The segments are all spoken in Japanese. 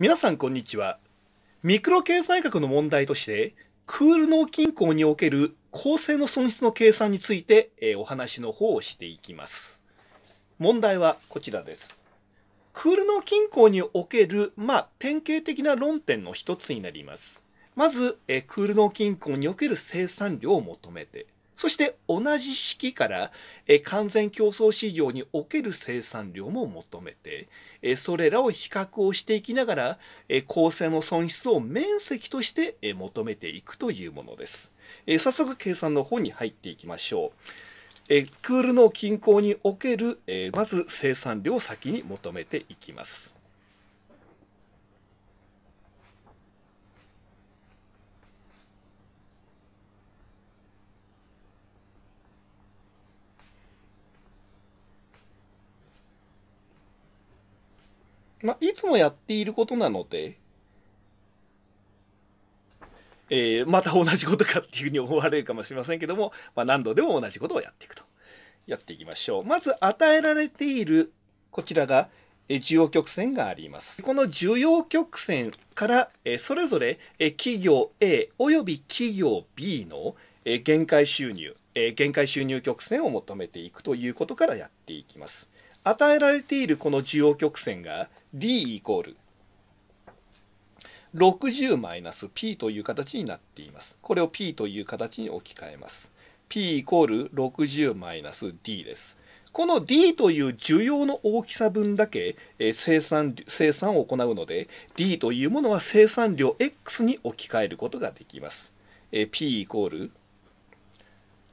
皆さんこんにちは。ミクロ経済学の問題として、クール脳均衡における構成の損失の計算について、えー、お話の方をしていきます。問題はこちらです。クール脳均衡における、まあ、典型的な論点の一つになります。まず、えー、クール脳均衡における生産量を求めて。そして同じ式から完全競争市場における生産量も求めて、それらを比較をしていきながら、構成の損失を面積として求めていくというものです。早速計算の方に入っていきましょう。クールの均衡における、まず生産量を先に求めていきます。まあ、いつもやっていることなので、えー、また同じことかっていうふうに思われるかもしれませんけども、まあ、何度でも同じことをやっていくと。やっていきましょう。まず与えられている、こちらが、え需要曲線があります。この需要曲線から、えそれぞれ、え企業 A 及び企業 B の、え限界収入、え限界収入曲線を求めていくということからやっていきます。与えられているこの需要曲線が、D イコール60マイナス P という形になっています。これを P という形に置き換えます。P イコール60マイナス D です。この D という需要の大きさ分だけ、え生産生産を行うので D というものは生産量 X に置き換えることができます。え P イコール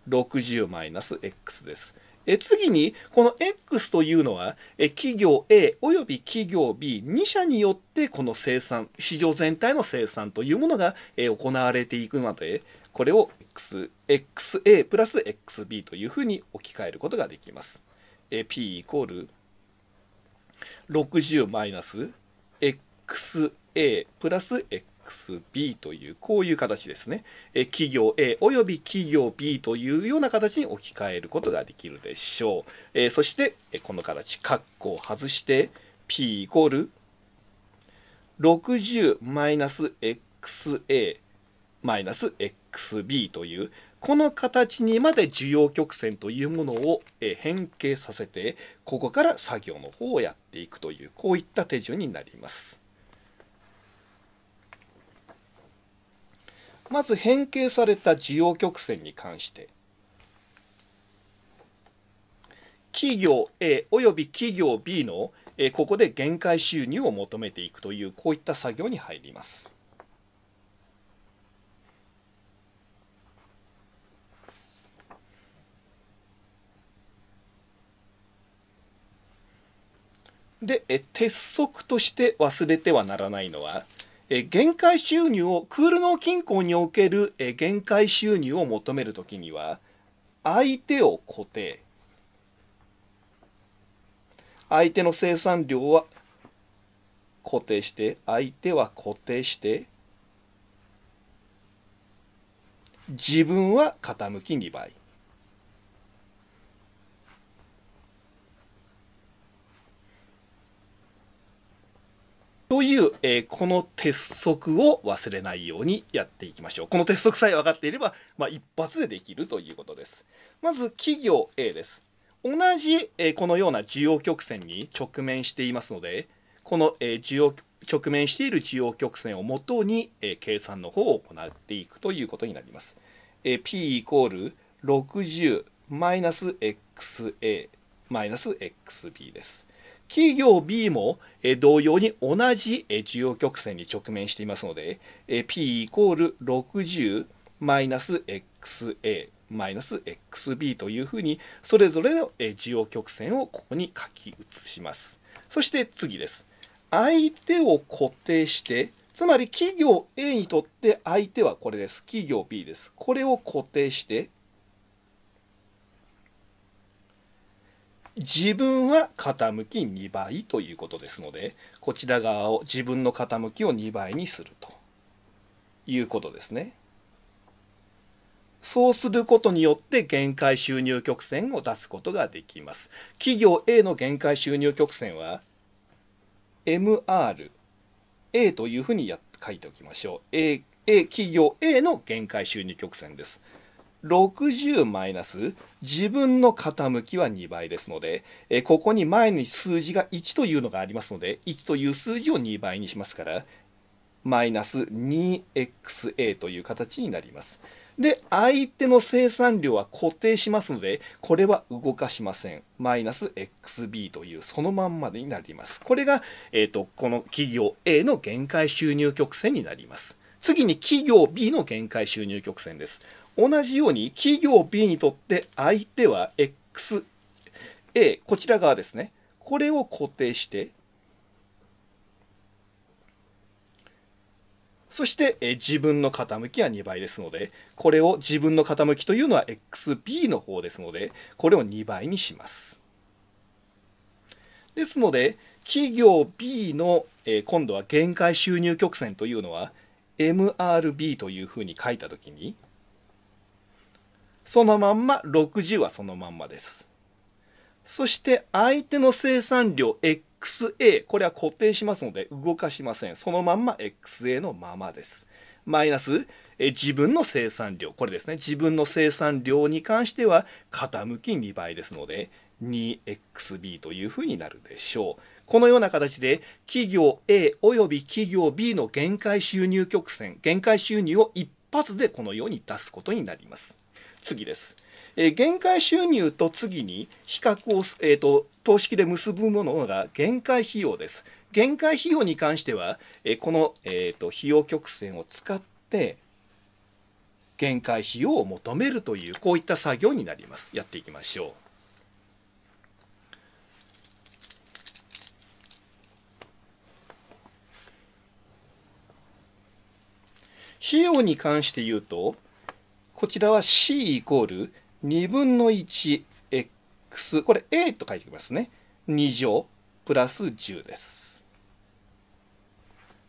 60マイナス X です。え次に、この X というのは、え企業 A 及び企業 B2 社によってこの生産、市場全体の生産というものがえ行われていくので、これを X、XA プラス XB というふうに置き換えることができます。P イコール60マイナス XA プラス X。XB という、こういう形ですね。え企業 A および企業 B というような形に置き換えることができるでしょう。えそして、えこの形、括弧を外して、P イコール 60-XA マイナス XB という、この形にまで需要曲線というものを変形させて、ここから作業の方をやっていくという、こういった手順になります。まず変形された需要曲線に関して企業 A および企業 B のここで限界収入を求めていくというこういった作業に入ります。で鉄則として忘れてはならないのはえ限界収入をクールの金庫における、え限界収入を求めるときには相手を固定相手の生産量は固定して相手は固定して自分は傾き2倍という、えー、この鉄則を忘れないようにやっていきましょう。この鉄則さえ分かっていれば、まあ、一発でできるということです。まず企業 A です。同じ、えー、このような需要曲線に直面していますので、この、えー、需要直面している需要曲線をもとに、え計算の方を行っていくということになります。え P イコール60マイナス XA マイナス XB です。企業 B も同様に同じ需要曲線に直面していますので、P イコール60マイナス XA マイナス XB というふうに、それぞれの需要曲線をここに書き写します。そして次です。相手を固定して、つまり企業 A にとって相手はこれです。企業 B です。これを固定して、自分は傾き2倍ということですのでこちら側を自分の傾きを2倍にするということですね。そうすることによって限界収入曲線を出すことができます。企業 A の限界収入曲線は MR A というふうにや書いておきましょう。A, A 企業 A の限界収入曲線です。60マイナス自分の傾きは2倍ですので、えここに前に数字が1というのがありますので、1という数字を2倍にしますから、マイナス 2xa という形になります。で、相手の生産量は固定しますので、これは動かしません。マイナス XB というそのまんまでになります。これが、えっ、ー、と、この企業 A の限界収入曲線になります。次に企業 B の限界収入曲線です。同じように企業 B にとって相手は XA こちら側ですねこれを固定してそして自分の傾きは2倍ですのでこれを自分の傾きというのは XB の方ですのでこれを2倍にしますですので企業 B の、え今度は限界収入曲線というのは MRB というふうに書いた時にそのまんま、60はそのまんまです。そして相手の生産量 XA、これは固定しますので動かしません。そのまんま XA のままです。マイナスえ自分の生産量、これですね。自分の生産量に関しては傾き2倍ですので、2XB というふうになるでしょう。このような形で企業 A 及び企業 B の限界収入曲線、限界収入を一発でこのように出すことになります。次です。えー、限界収入と次に比較を、えーと、等式で結ぶものが限界費用です。限界費用に関しては、えー、この、えーと、と費用曲線を使って限界費用を求めるというこういった作業になります。やっていきましょう。費用に関して言うとこちらは c イコール2分の 1x、これ a と書いてますね。2乗プラス10です。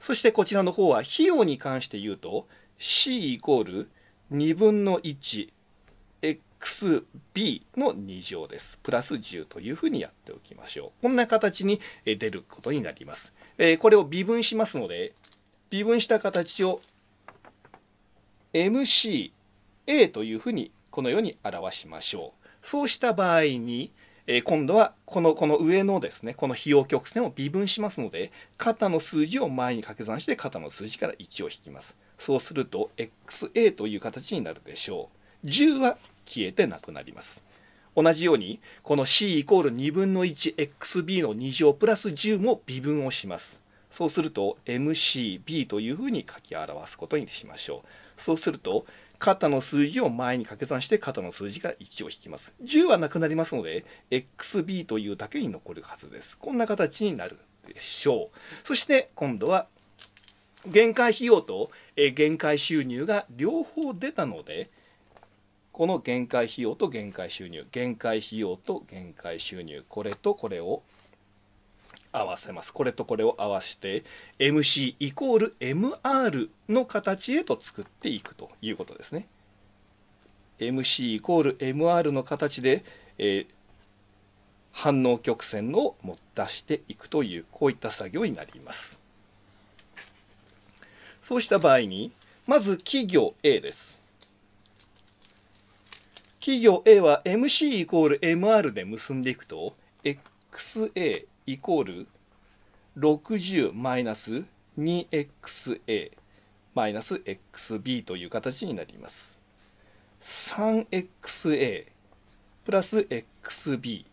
そしてこちらの方は費用に関して言うと c イコール2分の 1xb の2乗です。プラス10というふうにやっておきましょう。こんな形に出ることになります。これを微分しますので、微分した形を mc A というふうにこのように表しましょう。そうした場合に、えー、今度はこのこの上のですねこの費用曲線を微分しますので肩の数字を前に掛け算して肩の数字から1を引きます。そうすると XA という形になるでしょう。10は消えてなくなります。同じようにこの c イコール2分の 1xb の2乗プラス10も微分をします。そうすると mcb というふうに書き表すことにしましょう。そうすると肩の数字を前に掛け算して肩の数字が1を引きます。10はなくなりますので、XB というだけに残るはずです。こんな形になるでしょう。そして今度は、限界費用と限界収入が両方出たので、この限界費用と限界収入、限界費用と限界収入、これとこれを合わせます。これとこれを合わせて MC イコール MR の形へと作っていくということですね。MC イコール MR の形で、えー、反応曲線をも出していくというこういった作業になります。そうした場合にまず企業 A です。企業 A は MC イコール MR で結んでいくと XA イコール60マイナス 2xa マイナス xb という形になります。3xa プラス xb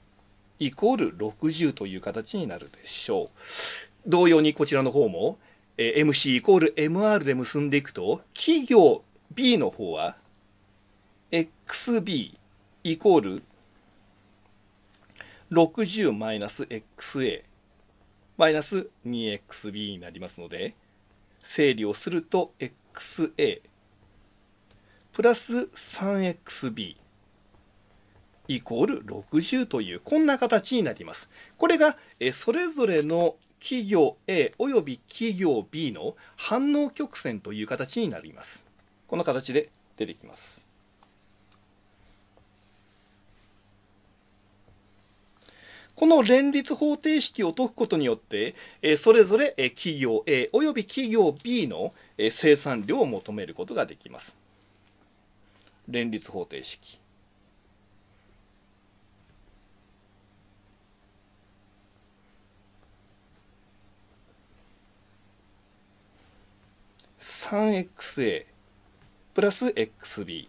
イコール60という形になるでしょう。同様にこちらの方も、えー、MC イコール MR で結んでいくと、企業 B の方は XB イコール 60-xa マイナス 2xb になりますので整理をすると xa プラス 3xb イコール60というこんな形になります。これがそれぞれの企業 A および企業 B の反応曲線という形になります。この形で出てきます。この連立方程式を解くことによって、えそれぞれ、え企業 A および企業 B の、え生産量を求めることができます。連立方程式。3xa プラス xb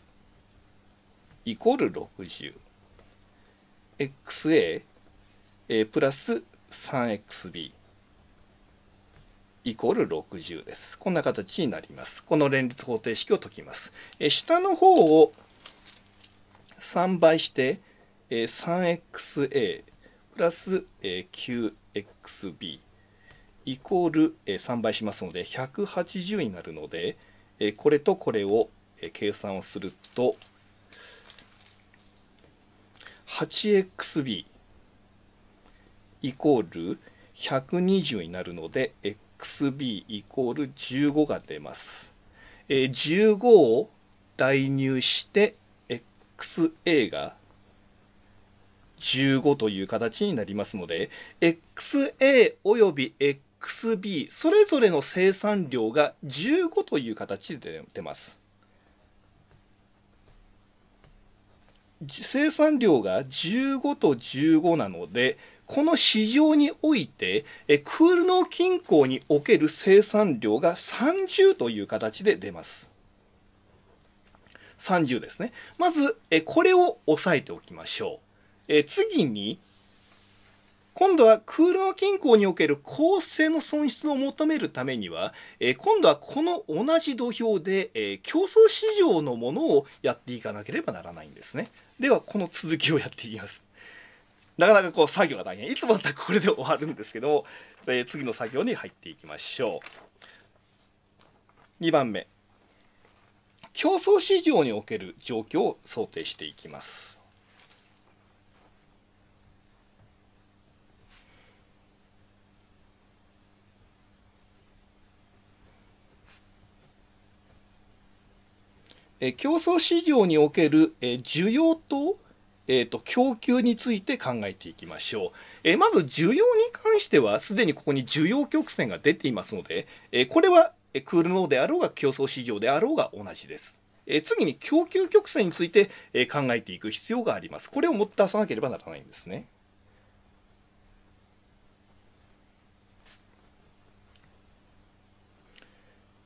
イコール 60xa えー、プラス 3xb イコール60です。こんな形になります。この連立方程式を解きます。えー、下の方を3倍して、えー、3xa プラス、えー、9xb イコール、えー、3倍しますので180になるので、えー、これとこれを、えー、計算をすると 8xb イコール120になるので XB イコール15が出ます。えー、15を代入して XA が15という形になりますので XA および XB それぞれの生産量が15という形で出ます。生産量が15と15なので、この市場において、えクールノー衡における生産量が30という形で出ます。30ですね。まず、えこれを押さえておきましょう。え次に、今度は空洞均衡における公正の損失を求めるためには、え今度はこの同じ土俵で、え競争市場のものをやっていかなければならないんですね。では、この続きをやっていきます。なかなかこう作業が大変。いつもだったらこれで終わるんですけども、え次の作業に入っていきましょう。2番目。競争市場における状況を想定していきます。え競争市場における、え需要と,、えーと、供給について考えていきましょう、えまず需要に関してはすでにここに需要曲線が出ていますので、えこれはクールノーであろうが競争市場であろうが同じですえ次に供給曲線について、え考えていく必要があります。これを持って出さなければならないんですね。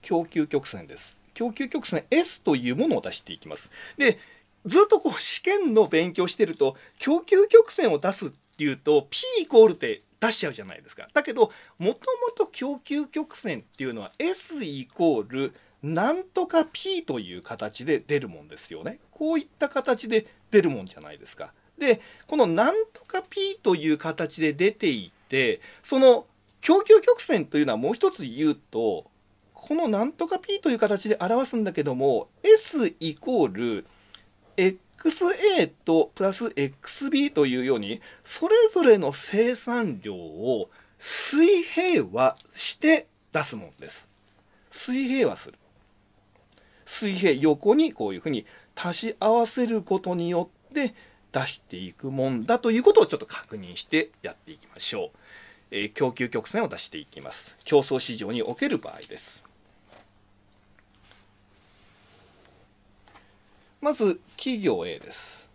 供給曲線です。供給曲線 S というものを出していきます。で、ずっとこう試験の勉強してると、供給曲線を出すっていうと、P イコールって出しちゃうじゃないですか。だけど、もともと供給曲線っていうのは S イコールなんとか P という形で出るもんですよね。こういった形で出るもんじゃないですか。で、このなんとか P という形で出ていて、その供給曲線というのはもう一つ言うと、このなんとか P という形で表すんだけども、S イコール XA とプラス XB というように、それぞれの生産量を水平和して出すもんです。水平和する。水平横にこういうふうに足し合わせることによって出していくもんだということをちょっと確認してやっていきましょう。えー、供給曲線を出していきます。競争市場における場合です。まず企業 A です。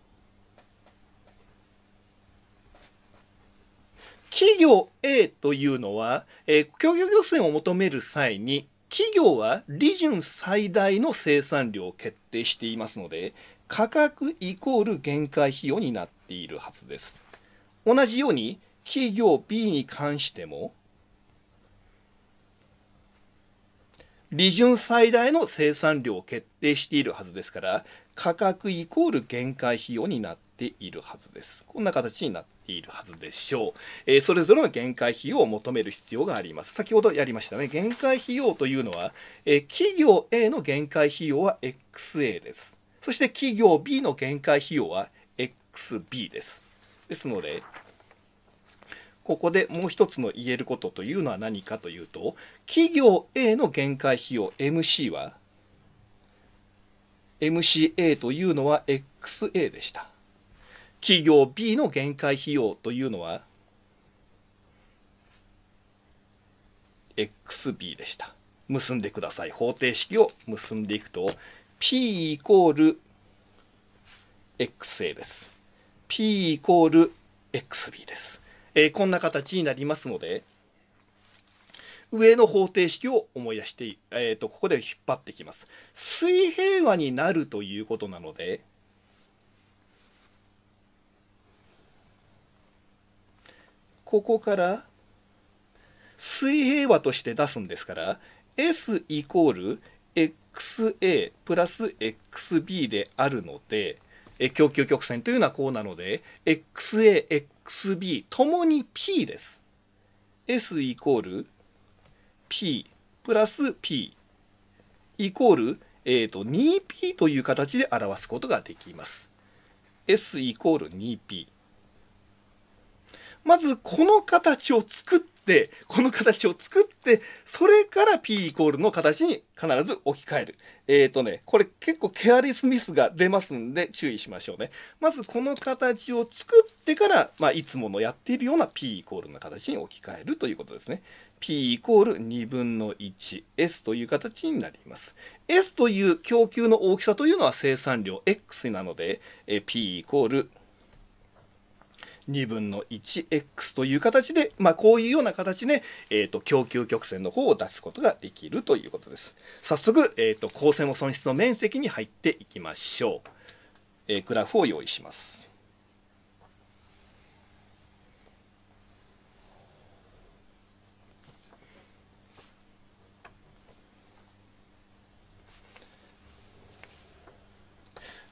企業 A というのは、えー、協業漁船を求める際に、企業は利潤最大の生産量を決定していますので、価格イコール限界費用になっているはずです。同じように、企業 B に関しても、利潤最大の生産量を決定しているはずですから、価格イコール限界費用になっているはずです。こんな形になっているはずでしょう。えー、それぞれの限界費用を求める必要があります。先ほどやりましたね。限界費用というのは、えー、企業 A の限界費用は XA です。そして企業 B の限界費用は XB です。ですので、ここでもう一つの言えることというのは何かというと、企業 A の限界費用 MC は MCA というのは XA でした。企業 B の限界費用というのは XB でした。結んでください。方程式を結んでいくと P イコール XA です。P イコール XB です。えー、こんな形になりますので、上の方程式を思い出して、えーと、ここで引っ張ってきます水平和になるということなのでここから水平和として出すんですから S イコール XA プラス XB であるのでえ供給曲線というのはこうなので XA、XB ともに P です。S イコール P プラス P イコール、えーと、と 2P という形で表すことができます。S イコール 2P。まずこの形を作って、この形を作って、それから P イコールの形に必ず置き換える。えっ、ー、とね、これ結構ケアレスミスが出ますんで注意しましょうね。まずこの形を作ってから、まあ、いつものやっているような P イコールの形に置き換えるということですね。P イコール2分の 1S という形になります。S という供給の大きさというのは生産量 X なので、P イコール2分の 1x という形で、まあ、こういうような形で、えーと、供給曲線の方を出すことができるということです。早速、えーと、と光線の損失の面積に入っていきましょう。えー、グラフを用意します。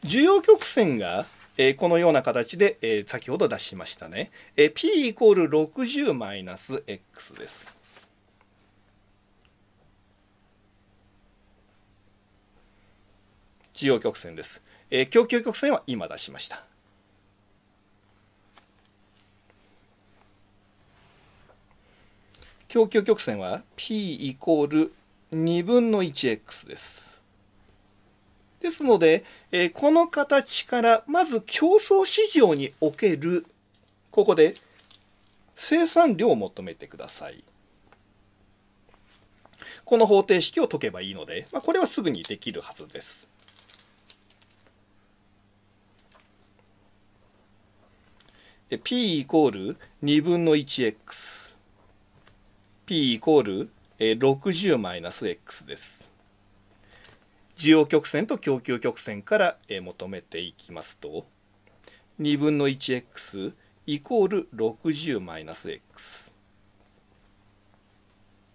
需要曲線が、えー、このような形で、えー、先ほど出しましたね、えー、P イコール 60-X です。需要曲線です。えー、供給曲線は今出しました。供給曲線は P イコール2分の 1X です。ですので、えー、この形からまず競争市場におけるここで生産量を求めてください。この方程式を解けばいいので、まあ、これはすぐにできるはずです。で P イコール2分の 1x。P イコール60マイナス x です。需要曲線と供給曲線から、え求めていきますと2分の 1x イコール60マイナス x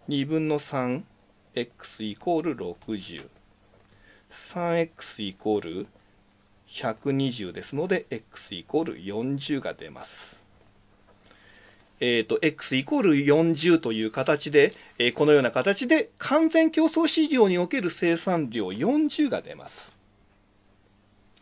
2分の 3x イコール60 3x イコール120ですので x イコール40が出ます。えーと、X イコール40という形で、えー、このような形で完全競争市場における生産量40が出ます。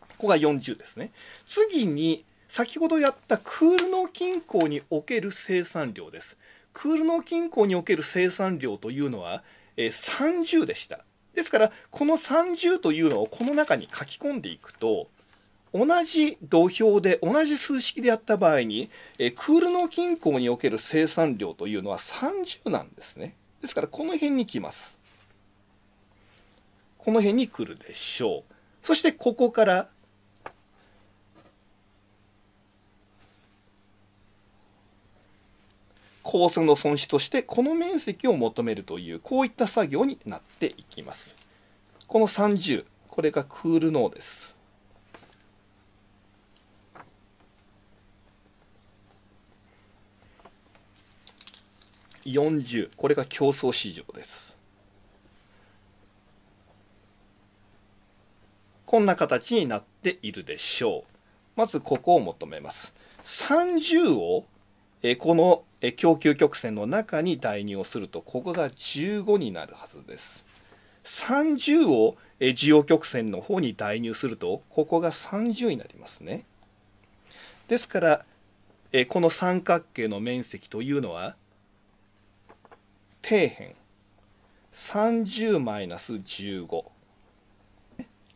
ここが40ですね。次に先ほどやったクール農金庫における生産量です。クール農金庫における生産量というのは、えー、30でした。ですからこの30というのをこの中に書き込んでいくと同じ土俵で同じ数式でやった場合に、えクールの銀行における生産量というのは30なんですねですからこの辺に来ますこの辺に来るでしょうそしてここからコーの損失としてこの面積を求めるというこういった作業になっていきますこの30これがクールノーです40これが競争市場ですこんな形になっているでしょうまずここを求めます30をえこのえ供給曲線の中に代入をするとここが15になるはずです30をえ需要曲線の方に代入するとここが30になりますねですからえこの三角形の面積というのは底辺30マイナス15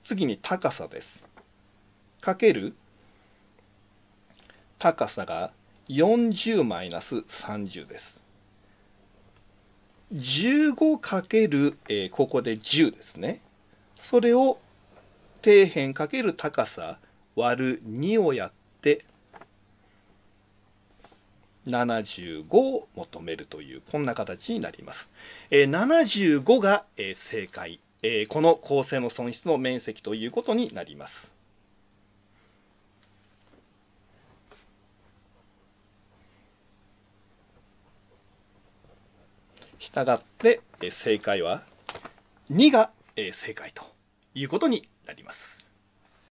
次に高さですかける高さが40マイナス30です15かける、えー、ここで10ですねそれを底辺かける高さ割る2をやって75を求めるというこんな形になります。えー、75が、えー、正解、えー、この構成の損失の面積ということになります。したがって、えー、正解は2が、えー、正解ということになります。